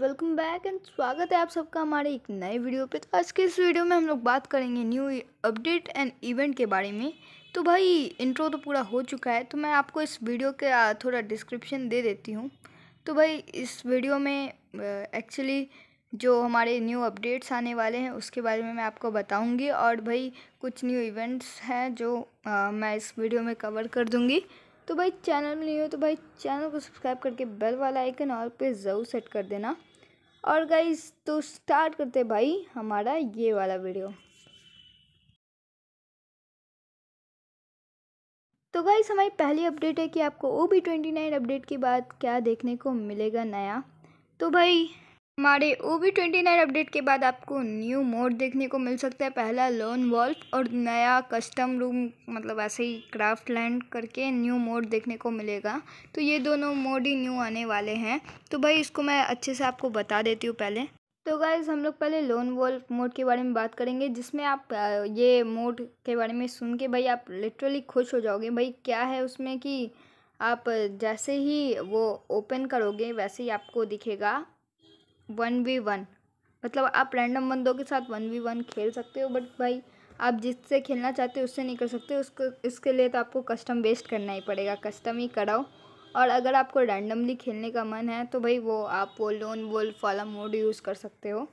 welcome back and स्वागत है आप सबका हमारे एक नए वीडियो पे तो आज के इस वीडियो में हम लोग बात करेंगे न्यू अपडेट एंड इवेंट के बारे में तो भाई इंट्रो तो पूरा हो चुका है तो मैं आपको इस वीडियो के थोड़ा डिस्क्रिप्शन दे देती हूँ तो भाई इस वीडियो में एक्चुअली जो हमारे न्यू अपडेट्स आने वाले हैं उसके बारे में मैं आपको बताऊँगी और भाई कुछ न्यू इवेंट्स हैं जो आ, मैं इस वीडियो में कवर कर दूँगी तो भाई चैनल में नहीं हो तो भाई चैनल को सब्सक्राइब करके बेल वाला आइकन और पे ज़रूर सेट कर देना और गाइज तो स्टार्ट करते भाई हमारा ये वाला वीडियो तो गाइज हमारी पहली अपडेट है कि आपको O B twenty nine update के बाद क्या देखने को मिलेगा नया तो भाई हमारे O V twenty nine update के बाद आपको न्यू मोड देखने को मिल सकता है पहला लोन वॉल्फ और नया कस्टम रूम मतलब ऐसे ही क्राफ्ट लैंड करके न्यू मोड देखने को मिलेगा तो ये दोनों मोड ही न्यू आने वाले हैं तो भाई इसको मैं अच्छे से आपको बता देती हूँ पहले तो गाइज हम लोग पहले लोन वॉल्फ मोड के बारे में बात करेंगे जिसमें आप ये मोड के बारे में सुन के भाई आप लिटरली खुश हो जाओगे भाई क्या है उसमें कि आप जैसे ही वो ओपन करोगे वैसे ही आपको दिखेगा वन वी वन मतलब आप रैंडम बंदों के साथ वन वी वन खेल सकते हो बट भाई आप जिससे खेलना चाहते हो उससे नहीं कर सकते उसको इसके लिए तो आपको कस्टम बेस्ट करना ही पड़ेगा कस्टम ही कराओ और अगर आपको रैंडमली खेलने का मन है तो भाई वो आप वो लोन वोल फॉलम मोड यूज़ कर सकते हो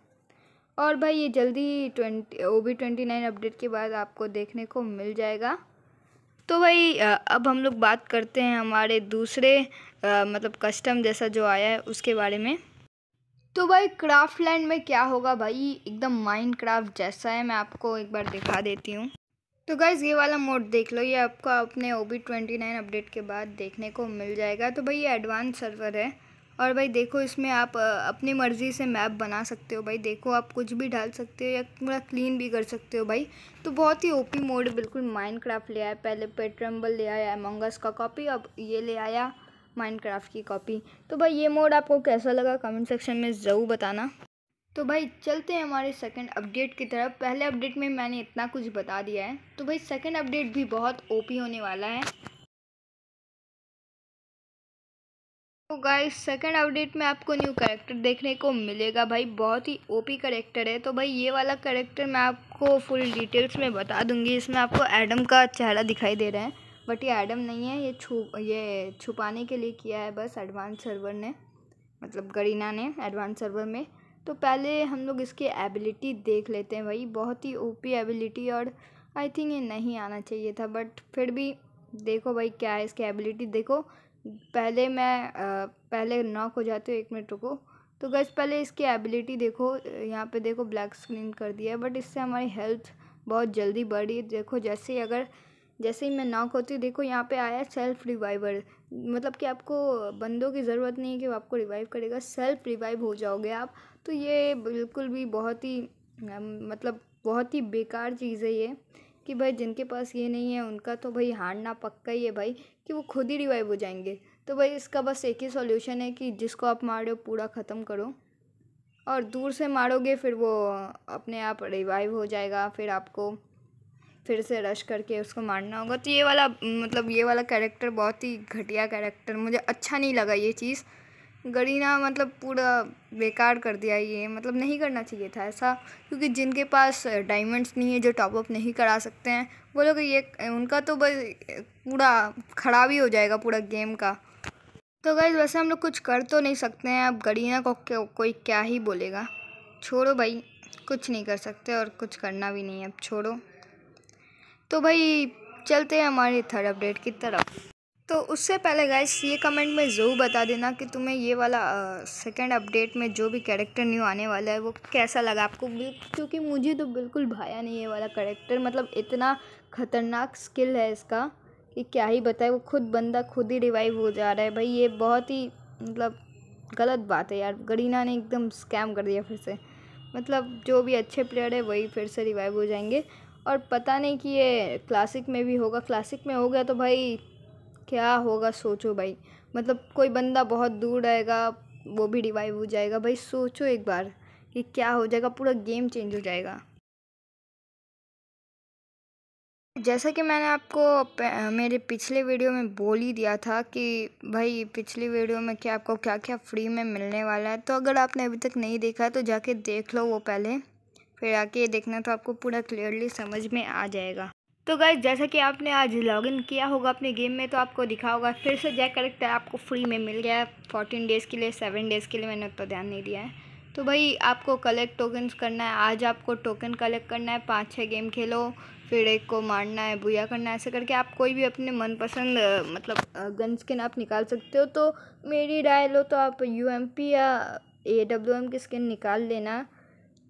और भाई ये जल्दी twenty O B twenty nine update के बाद आपको देखने को मिल जाएगा तो भाई अब हम लोग बात करते हैं हमारे दूसरे आ, मतलब कस्टम जैसा जो आया है उसके बारे में तो भाई क्राफ्ट लैंड में क्या होगा भाई एकदम माइंड क्राफ्ट जैसा है मैं आपको एक बार दिखा देती हूँ तो गाइज़ ये वाला मोड देख लो ये आपको अपने O B twenty nine update के बाद देखने को मिल जाएगा तो भाई ये एडवांस सर्वर है और भाई देखो इसमें आप अपनी मर्ज़ी से मैप बना सकते हो भाई देखो आप कुछ भी डाल सकते हो या पूरा क्लीन भी कर सकते हो भाई तो बहुत ही ओपी मोड बिल्कुल माइंड क्राफ्ट ले आया पहले पेट्रम्बल ले आया मंगस का कॉपी अब ये ले आया माइनक्राफ्ट की कॉपी तो भाई ये मोड आपको कैसा लगा कमेंट सेक्शन में ज़रूर बताना तो भाई चलते हैं हमारे सेकंड अपडेट की तरफ पहले अपडेट में मैंने इतना कुछ बता दिया है तो भाई सेकंड अपडेट भी बहुत ओपी होने वाला है तो गाइस सेकंड अपडेट में आपको न्यू करेक्टर देखने को मिलेगा भाई बहुत ही ओपी करेक्टर है तो भाई ये वाला करेक्टर मैं आपको फुल डिटेल्स में बता दूंगी इसमें आपको एडम का चेहरा दिखाई दे रहा है बट ये एडम नहीं है ये छुप ये छुपाने के लिए किया है बस एडवांस सर्वर ने मतलब गरीना ने एडवांस सर्वर में तो पहले हम लोग इसकी एबिलिटी देख लेते हैं भाई बहुत ही ओपी एबिलिटी और आई थिंक ये नहीं आना चाहिए था बट फिर भी देखो भाई क्या है इसकी एबिलिटी देखो पहले मैं आ, पहले नॉक हो जाते हो एक मिनट रुको तो गज पहले इसकी एबिलिटी देखो यहाँ पे देखो ब्लैक स्क्रीन कर दिया है बट इससे हमारी हेल्थ बहुत जल्दी बढ़ी देखो जैसे अगर जैसे ही मैं नॉक होती देखो यहाँ पे आया सेल्फ रिवाइवर मतलब कि आपको बंदों की ज़रूरत नहीं है कि वो आपको रिवाइव करेगा सेल्फ रिवाइव हो जाओगे आप तो ये बिल्कुल भी बहुत ही मतलब बहुत ही बेकार चीज़ है ये कि भाई जिनके पास ये नहीं है उनका तो भाई हारना पक्का ही है भाई कि वो खुद ही रिवाइव हो जाएंगे तो भाई इसका बस एक ही सॉल्यूशन है कि जिसको आप हो पूरा ख़त्म करो और दूर से मारोगे फिर वो अपने आप रिवाइव हो जाएगा फिर आपको फिर से रश करके उसको मारना होगा तो ये वाला मतलब ये वाला कैरेक्टर बहुत ही घटिया कैरेक्टर मुझे अच्छा नहीं लगा ये चीज़ गरीना मतलब पूरा बेकार कर दिया ये मतलब नहीं करना चाहिए था ऐसा क्योंकि जिनके पास डायमंड्स नहीं है जो टॉप अप नहीं करा सकते हैं वो लोग ये उनका तो बस पूरा खराब ही हो जाएगा पूरा गेम का तो गई वैसे हम लोग कुछ कर तो नहीं सकते हैं अब गरीना को कोई क्या ही बोलेगा छोड़ो भाई कुछ नहीं कर सकते और कुछ करना भी नहीं है अब छोड़ो तो भाई चलते हैं हमारे थर्ड अपडेट की तरफ तो उससे पहले गाइस ये कमेंट में ज़रूर बता देना कि तुम्हें ये वाला सेकंड अपडेट में जो भी कैरेक्टर न्यू आने वाला है वो कैसा लगा आपको क्योंकि मुझे तो बिल्कुल भाया नहीं ये वाला कैरेक्टर मतलब इतना ख़तरनाक स्किल है इसका कि क्या ही बताए वो खुद बंदा खुद ही रिवाइव हो जा रहा है भाई ये बहुत ही मतलब गलत बात है यार गरीना ने एकदम स्कैम कर दिया फिर से मतलब जो भी अच्छे प्लेयर है वही फिर से रिवाइव हो जाएंगे और पता नहीं कि ये क्लासिक में भी होगा क्लासिक में हो गया तो भाई क्या होगा सोचो भाई मतलब कोई बंदा बहुत दूर रहेगा वो भी रिवाइव हो जाएगा भाई सोचो एक बार कि क्या हो जाएगा पूरा गेम चेंज हो जाएगा जैसा कि मैंने आपको मेरे पिछले वीडियो में बोल ही दिया था कि भाई पिछली वीडियो में क्या आपको क्या क्या फ्री में मिलने वाला है तो अगर आपने अभी तक नहीं देखा है तो जाके देख लो वो पहले फिर आके देखना तो आपको पूरा क्लियरली समझ में आ जाएगा तो गाइज जैसा कि आपने आज लॉगिन किया होगा अपने गेम में तो आपको दिखा होगा फिर से जैक करेक्टर आपको फ्री में मिल गया है फोर्टीन डेज़ के लिए सेवन डेज़ के लिए मैंने उतना तो ध्यान नहीं दिया है तो भाई आपको कलेक्ट टोकन्स करना है आज आपको टोकन कलेक्ट करना है पाँच छः गेम खेलो फिर एक को मारना है बुया करना है ऐसे करके आप कोई भी अपने मनपसंद मतलब गन स्किन आप निकाल सकते हो तो मेरी राय लो तो आप यू या ए डब्ल्यू एम की स्किन निकाल लेना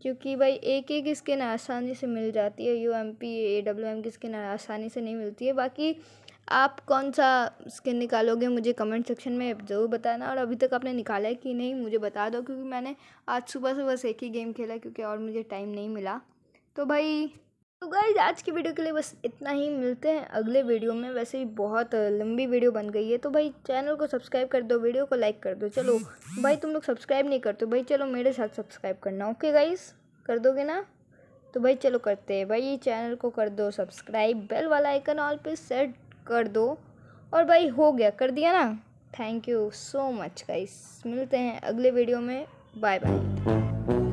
क्योंकि भाई एक एक स्किन आसानी से मिल जाती है U M P A W M की स्किन आसानी से नहीं मिलती है बाकी आप कौन सा स्किन निकालोगे मुझे कमेंट सेक्शन में ज़रूर बताना और अभी तक आपने निकाला है कि नहीं मुझे बता दो क्योंकि मैंने आज सुबह से बस एक ही गेम खेला क्योंकि और मुझे टाइम नहीं मिला तो भाई तो गाइज आज की वीडियो के लिए बस इतना ही मिलते हैं अगले वीडियो में वैसे ही बहुत लंबी वीडियो बन गई है तो भाई चैनल को सब्सक्राइब कर दो वीडियो को लाइक कर दो चलो भाई तुम लोग सब्सक्राइब नहीं करते भाई चलो मेरे साथ सब्सक्राइब करना ओके गाइज कर दोगे ना तो भाई चलो करते हैं भाई चैनल को कर दो सब्सक्राइब बेल वाला आइकन ऑल पे सेट कर दो और भाई हो गया कर दिया ना thank you so much guys मिलते हैं अगले वीडियो में बाय बाय